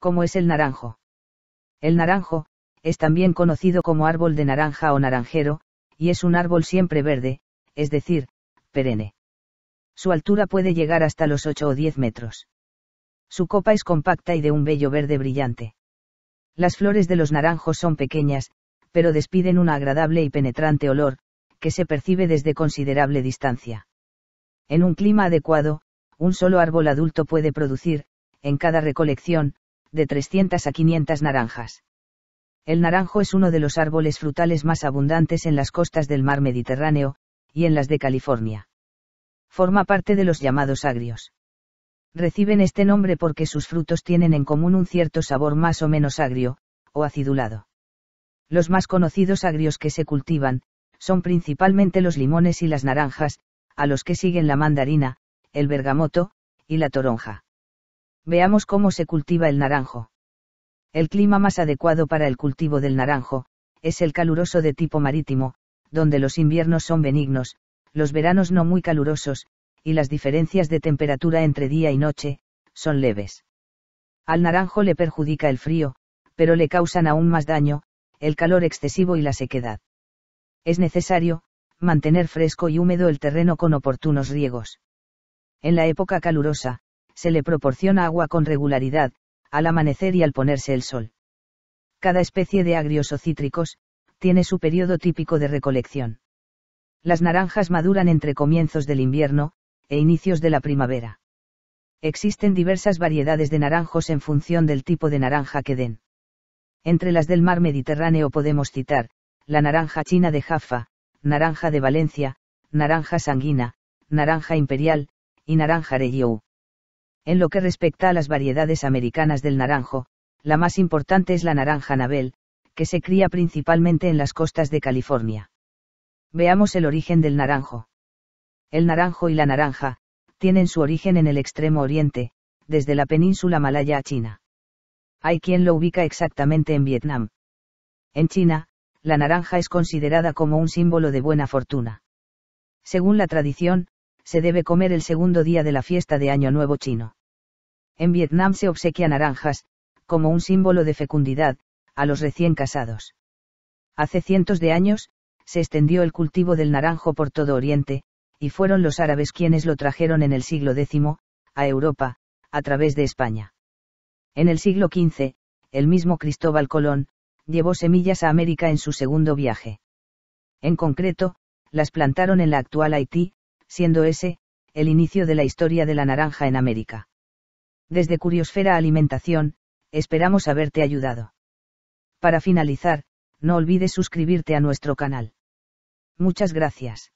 como es el naranjo. El naranjo, es también conocido como árbol de naranja o naranjero, y es un árbol siempre verde, es decir, perenne. Su altura puede llegar hasta los 8 o 10 metros. Su copa es compacta y de un bello verde brillante. Las flores de los naranjos son pequeñas, pero despiden un agradable y penetrante olor, que se percibe desde considerable distancia. En un clima adecuado, un solo árbol adulto puede producir, en cada recolección, de 300 a 500 naranjas. El naranjo es uno de los árboles frutales más abundantes en las costas del mar Mediterráneo, y en las de California. Forma parte de los llamados agrios. Reciben este nombre porque sus frutos tienen en común un cierto sabor más o menos agrio, o acidulado. Los más conocidos agrios que se cultivan, son principalmente los limones y las naranjas, a los que siguen la mandarina, el bergamoto, y la toronja. Veamos cómo se cultiva el naranjo. El clima más adecuado para el cultivo del naranjo, es el caluroso de tipo marítimo, donde los inviernos son benignos, los veranos no muy calurosos, y las diferencias de temperatura entre día y noche, son leves. Al naranjo le perjudica el frío, pero le causan aún más daño, el calor excesivo y la sequedad. Es necesario, mantener fresco y húmedo el terreno con oportunos riegos. En la época calurosa, se le proporciona agua con regularidad, al amanecer y al ponerse el sol. Cada especie de agrios o cítricos, tiene su periodo típico de recolección. Las naranjas maduran entre comienzos del invierno, e inicios de la primavera. Existen diversas variedades de naranjos en función del tipo de naranja que den. Entre las del mar Mediterráneo podemos citar, la naranja china de Jaffa, naranja de Valencia, naranja sanguina, naranja imperial, y naranja Reyou. En lo que respecta a las variedades americanas del naranjo, la más importante es la naranja nabel, que se cría principalmente en las costas de California. Veamos el origen del naranjo. El naranjo y la naranja, tienen su origen en el extremo oriente, desde la península malaya a China. Hay quien lo ubica exactamente en Vietnam. En China, la naranja es considerada como un símbolo de buena fortuna. Según la tradición, se debe comer el segundo día de la fiesta de Año Nuevo chino. En Vietnam se obsequia naranjas, como un símbolo de fecundidad, a los recién casados. Hace cientos de años, se extendió el cultivo del naranjo por todo Oriente, y fueron los árabes quienes lo trajeron en el siglo X, a Europa, a través de España. En el siglo XV, el mismo Cristóbal Colón, llevó semillas a América en su segundo viaje. En concreto, las plantaron en la actual Haití, siendo ese, el inicio de la historia de la naranja en América. Desde Curiosfera Alimentación, esperamos haberte ayudado. Para finalizar, no olvides suscribirte a nuestro canal. Muchas gracias.